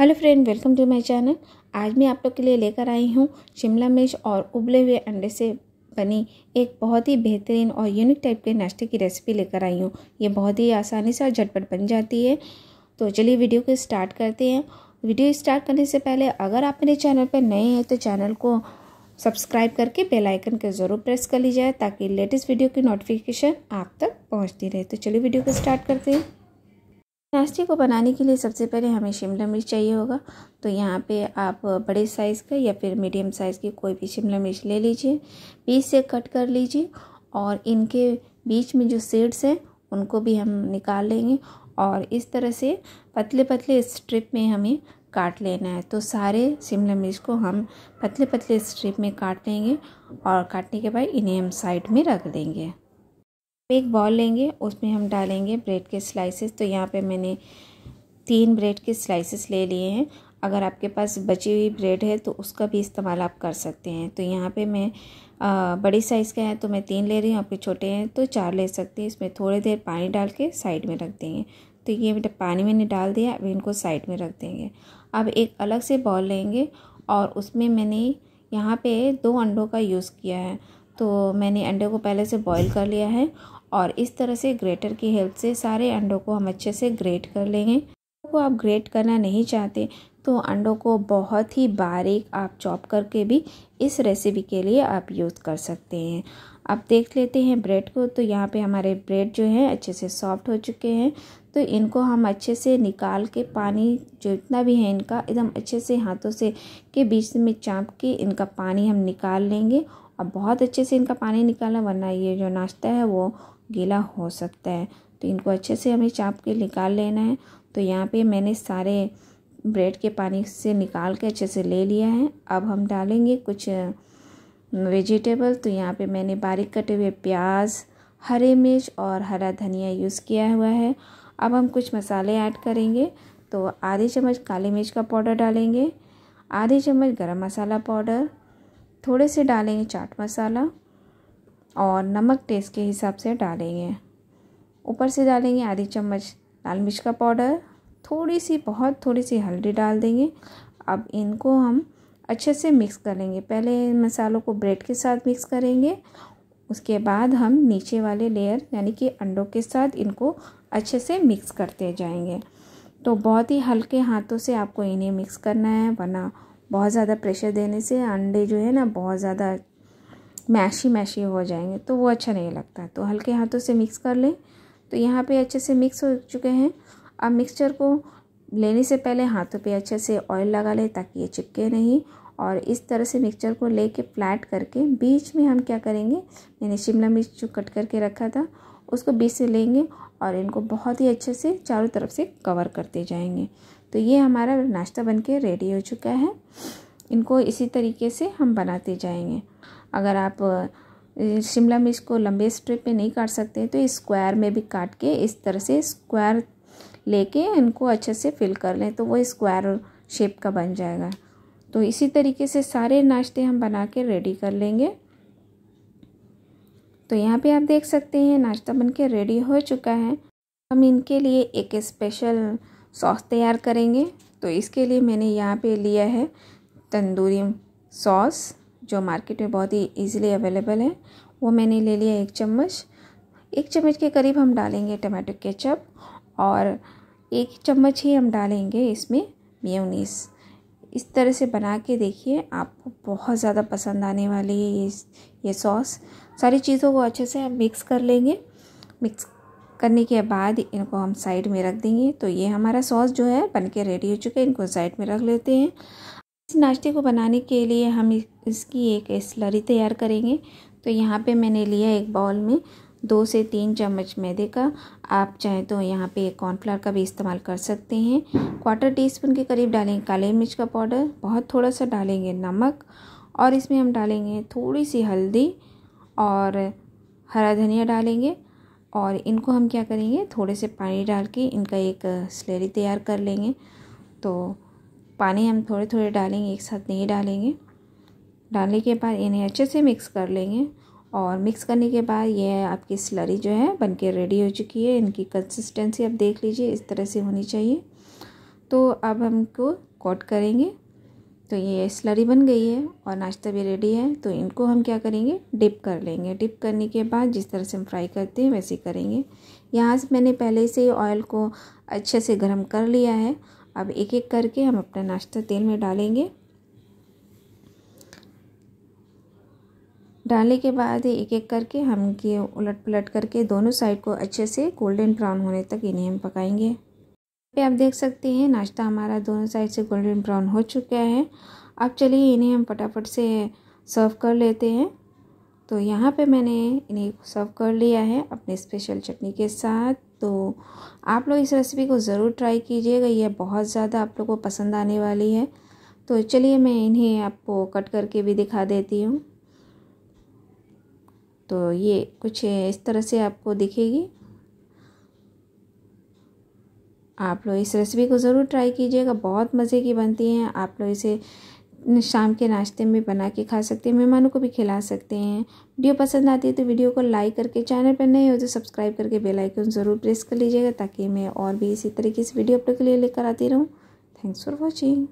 hello friend welcome to my channel आज मैं आप लोग के लिए लेकर आई हूँ शिमला मिर्च और उबले हुए अंडे से बनी एक बहुत ही बेहतरीन और यूनिक टाइप के नाश्ते की रेसिपी लेकर आई हूँ ये बहुत ही आसानी से और झटपट बन जाती है तो चलिए वीडियो को स्टार्ट करते हैं वीडियो स्टार्ट करने से पहले अगर आप मेरे चैनल पर नए हैं तो चैनल को सब्सक्राइब करके बेल आइकन को ज़रूर प्रेस कर लीजिए ताकि लेटेस्ट वीडियो की नोटिफिकेशन आप तक पहुँचती रहे तो चलिए वीडियो को स्टार्ट करते हैं नाश्ते को बनाने के लिए सबसे पहले हमें शिमला मिर्च चाहिए होगा तो यहाँ पे आप बड़े साइज़ का या फिर मीडियम साइज़ की कोई भी शिमला मिर्च ले लीजिए पीस से कट कर लीजिए और इनके बीच में जो सीड्स हैं उनको भी हम निकाल लेंगे और इस तरह से पतले पतले स्ट्रिप में हमें काट लेना है तो सारे शिमला मिर्च को हम पतले पतले स्ट्रिप में काट लेंगे और काटने के बाद इन्हें हम साइड में रख देंगे एक बॉल लेंगे उसमें हम डालेंगे ब्रेड के स्लाइसेस तो यहाँ पे मैंने तीन ब्रेड के स्लाइसेस ले लिए हैं अगर आपके पास बची हुई ब्रेड है तो उसका भी इस्तेमाल आप कर सकते हैं तो यहाँ पे मैं बड़ी साइज़ का है तो मैं तीन ले रही हूँ आपके छोटे हैं तो चार ले सकते हैं इसमें थोड़ी देर पानी डाल के साइड में रख देंगे तो ये बेटा पानी मैंने डाल दिया अब इनको साइड में रख देंगे अब एक अलग से बॉल लेंगे और उसमें मैंने यहाँ पे दो अंडों का यूज़ किया है तो मैंने अंडे को पहले से बॉईल कर लिया है और इस तरह से ग्रेटर की हेल्प से सारे अंडों को हम अच्छे से ग्रेट कर लेंगे को आप ग्रेट करना नहीं चाहते तो अंडों को बहुत ही बारीक आप चॉप करके भी इस रेसिपी के लिए आप यूज़ कर सकते हैं अब देख लेते हैं ब्रेड को तो यहाँ पे हमारे ब्रेड जो हैं अच्छे से सॉफ्ट हो चुके हैं तो इनको हम अच्छे से निकाल के पानी जो इतना भी है इनका एकदम अच्छे से हाथों से के बीच में चाँप के इनका पानी हम निकाल लेंगे और बहुत अच्छे से इनका पानी निकालना वरना ये जो नाश्ता है वो गीला हो सकता है तो इनको अच्छे से हमें चाप के निकाल लेना है तो यहाँ पे मैंने सारे ब्रेड के पानी से निकाल के अच्छे से ले लिया है अब हम डालेंगे कुछ वेजिटेबल तो यहाँ पे मैंने बारीक कटे हुए प्याज हरे मिर्च और हरा धनिया यूज़ किया हुआ है अब हम कुछ मसाले ऐड करेंगे तो आधे चम्मच काली मिर्च का पाउडर डालेंगे आधे चम्मच गरम मसाला पाउडर थोड़े से डालेंगे चाट मसाला और नमक टेस्ट के हिसाब से डालेंगे ऊपर से डालेंगे आधी चम्मच लाल मिर्च का पाउडर थोड़ी सी बहुत थोड़ी सी हल्दी डाल देंगे अब इनको हम अच्छे से मिक्स करेंगे पहले मसालों को ब्रेड के साथ मिक्स करेंगे उसके बाद हम नीचे वाले लेयर यानी कि अंडों के साथ इनको अच्छे से मिक्स करते जाएंगे तो बहुत ही हल्के हाथों से आपको इन्हें मिक्स करना है वरना बहुत ज़्यादा प्रेशर देने से अंडे जो है ना बहुत ज़्यादा मैशी मैशी हो जाएंगे तो वो अच्छा नहीं लगता तो हल्के हाथों से मिक्स कर लें तो यहाँ पे अच्छे से मिक्स हो चुके हैं अब मिक्सचर को लेने से पहले हाथों पे अच्छे से ऑयल लगा लें ताकि ये चिपके नहीं और इस तरह से मिक्सचर को ले कर फ्लैट करके बीच में हम क्या करेंगे मैंने शिमला मिर्च जो कट करके रखा था उसको बीच से लेंगे और इनको बहुत ही अच्छे से चारों तरफ से कवर करते जाएंगे तो ये हमारा नाश्ता बनके रेडी हो चुका है इनको इसी तरीके से हम बनाते जाएंगे अगर आप शिमला मिर्च को लंबे स्ट्रिप में नहीं काट सकते तो स्क्वायर में भी काट के इस तरह से स्क्वायर लेके इनको अच्छे से फिल कर लें तो वो स्क्वायर शेप का बन जाएगा तो इसी तरीके से सारे नाश्ते हम बना के रेडी कर लेंगे तो यहाँ पे आप देख सकते हैं नाश्ता बन के रेडी हो चुका है हम इनके लिए एक स्पेशल सॉस तैयार करेंगे तो इसके लिए मैंने यहाँ पे लिया है तंदूरी सॉस जो मार्केट में बहुत ही ईजिली अवेलेबल है वो मैंने ले लिया एक चम्मच एक चम्मच के करीब हम डालेंगे टमाटो केचप और एक चम्मच ही हम डालेंगे इसमें मेयोनीस इस तरह से बना के देखिए आपको बहुत ज़्यादा पसंद आने वाली है ये ये सॉस सारी चीज़ों को अच्छे से हम मिक्स कर लेंगे मिक्स करने के बाद इनको हम साइड में रख देंगे तो ये हमारा सॉस जो है बन के रेडी हो चुका है इनको साइड में रख लेते हैं इस नाश्ते को बनाने के लिए हम इसकी एक स्लरी तैयार करेंगे तो यहाँ पे मैंने लिया एक बाउल में दो से तीन चम्मच मैदे का आप चाहें तो यहाँ पे कॉर्नफ्लावर का भी इस्तेमाल कर सकते हैं क्वार्टर टी स्पून के करीब डालेंगे काले मिर्च का पाउडर बहुत थोड़ा सा डालेंगे नमक और इसमें हम डालेंगे थोड़ी सी हल्दी और हरा धनिया डालेंगे और इनको हम क्या करेंगे थोड़े से पानी डाल के इनका एक स्लेरी तैयार कर लेंगे तो पानी हम थोड़े थोड़े डालेंगे एक साथ नहीं डालेंगे डालने के बाद इन्हें अच्छे से मिक्स कर लेंगे और मिक्स करने के बाद ये आपकी स्लरी जो है बन के रेडी हो चुकी है इनकी कंसिस्टेंसी आप देख लीजिए इस तरह से होनी चाहिए तो अब हमको कोट करेंगे तो ये स्लरी बन गई है और नाश्ता भी रेडी है तो इनको हम क्या करेंगे डिप कर लेंगे डिप करने के बाद जिस तरह से हम फ्राई करते हैं वैसे करेंगे यहाँ से मैंने पहले से ऑयल को अच्छे से गर्म कर लिया है अब एक एक करके हम अपना नाश्ता तेल में डालेंगे डालने के बाद एक एक करके हम ये उलट पलट करके दोनों साइड को अच्छे से गोल्डन ब्राउन होने तक इन्हें हम पकाएंगे पे आप देख सकते हैं नाश्ता हमारा दोनों साइड से गोल्डन ब्राउन हो चुका है अब चलिए इन्हें हम फटाफट से सर्व कर लेते हैं तो यहाँ पे मैंने इन्हें सर्व कर लिया है अपने स्पेशल चटनी के साथ तो आप लोग इस रेसिपी को ज़रूर ट्राई कीजिएगा यह बहुत ज़्यादा आप लोग को पसंद आने वाली है तो चलिए मैं इन्हें आपको कट करके भी दिखा देती हूँ तो ये कुछ इस तरह से आपको दिखेगी आप लोग इस रेसिपी को ज़रूर ट्राई कीजिएगा बहुत मज़े की बनती हैं आप लोग इसे शाम के नाश्ते में बना के खा सकते हैं मेहमानों को भी खिला सकते हैं वीडियो पसंद आती है तो वीडियो को लाइक करके चैनल पर नए हो तो सब्सक्राइब करके बेल आइकन ज़रूर प्रेस कर लीजिएगा ताकि मैं और भी इसी तरीके से वीडियो अपने के लिए लेकर आती रहूँ थैंक्स फॉर वॉचिंग